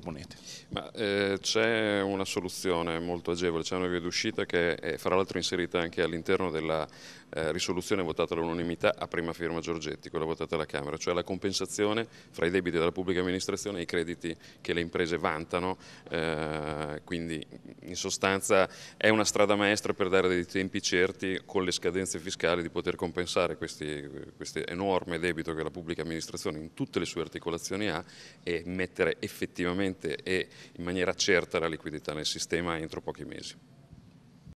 proponete? Ma, eh, c'è una soluzione molto agevole, c'è una via d'uscita che è fra l'altro inserita anche all'interno della eh, risoluzione votata all'unanimità a prima firma Giorgetti, quella votata alla Camera, cioè la compensazione fra i debiti della pubblica amministrazione e i crediti che le imprese vantano, eh, quindi in sostanza è una strada maestra per dare dei tempi certi con le scadenze fiscali di poter compensare questo enorme debito che la pubblica amministrazione in tutte le sue articolazioni ha e mettere effettivamente velocemente e in maniera certa la liquidità nel sistema entro pochi mesi.